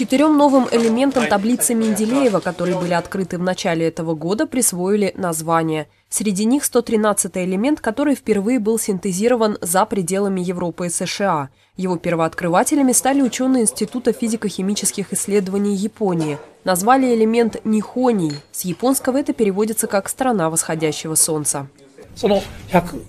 Четырем новым элементам таблицы Менделеева, которые были открыты в начале этого года, присвоили название. Среди них 113 й элемент, который впервые был синтезирован за пределами Европы и США. Его первооткрывателями стали ученые Института физико-химических исследований Японии. Назвали элемент «нихоний». С японского это переводится как «страна восходящего солнца».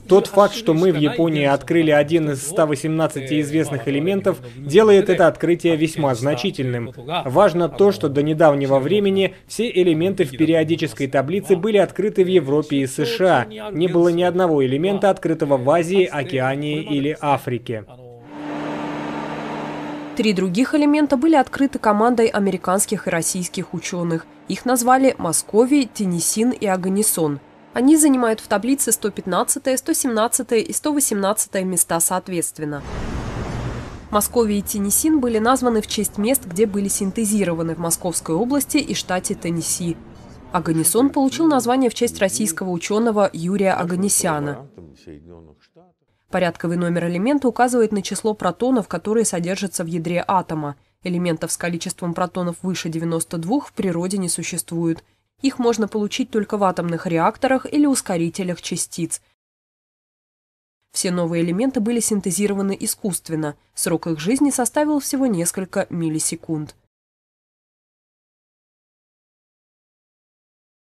Тот факт, что мы в Японии открыли один из 118 известных элементов, делает это открытие весьма значительным. Важно то, что до недавнего времени все элементы в периодической таблице были открыты в Европе и США. Не было ни одного элемента, открытого в Азии, Океании или Африке. Три других элемента были открыты командой американских и российских ученых. Их назвали Московий, Тенесин и Аганисон – они занимают в таблице 115, 117 и 118 места соответственно. Московия и Теннисин были названы в честь мест, где были синтезированы в Московской области и штате Теннесси. Аганисон получил название в честь российского ученого Юрия Аганисяна. Порядковый номер элемента указывает на число протонов, которые содержатся в ядре атома. Элементов с количеством протонов выше 92 в природе не существует – их можно получить только в атомных реакторах или ускорителях частиц. Все новые элементы были синтезированы искусственно, срок их жизни составил всего несколько миллисекунд.